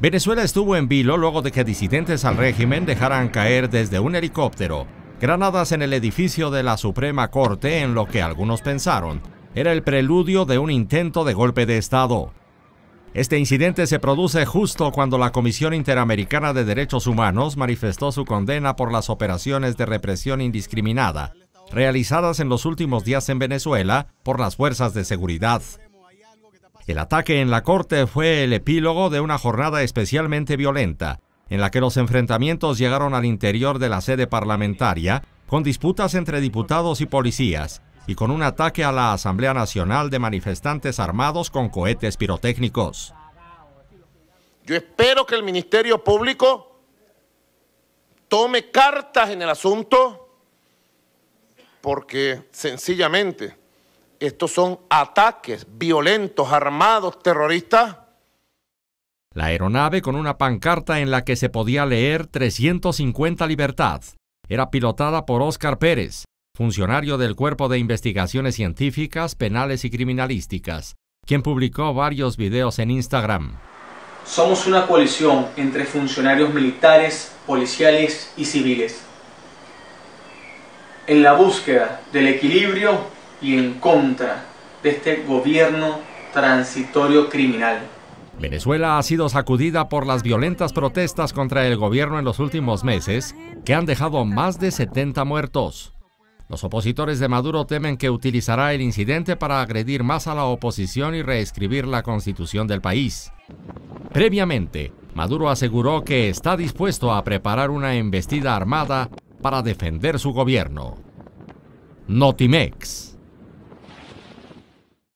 Venezuela estuvo en vilo luego de que disidentes al régimen dejaran caer desde un helicóptero granadas en el edificio de la Suprema Corte en lo que algunos pensaron era el preludio de un intento de golpe de Estado. Este incidente se produce justo cuando la Comisión Interamericana de Derechos Humanos manifestó su condena por las operaciones de represión indiscriminada realizadas en los últimos días en Venezuela por las fuerzas de seguridad. El ataque en la corte fue el epílogo de una jornada especialmente violenta, en la que los enfrentamientos llegaron al interior de la sede parlamentaria, con disputas entre diputados y policías, y con un ataque a la Asamblea Nacional de manifestantes armados con cohetes pirotécnicos. Yo espero que el Ministerio Público tome cartas en el asunto porque sencillamente estos son ataques violentos, armados, terroristas. La aeronave con una pancarta en la que se podía leer 350 Libertad era pilotada por Óscar Pérez, funcionario del Cuerpo de Investigaciones Científicas, Penales y Criminalísticas, quien publicó varios videos en Instagram. Somos una coalición entre funcionarios militares, policiales y civiles. En la búsqueda del equilibrio y en contra de este gobierno transitorio criminal. Venezuela ha sido sacudida por las violentas protestas contra el gobierno en los últimos meses, que han dejado más de 70 muertos. Los opositores de Maduro temen que utilizará el incidente para agredir más a la oposición y reescribir la constitución del país. Previamente, Maduro aseguró que está dispuesto a preparar una embestida armada para defender su gobierno. Notimex.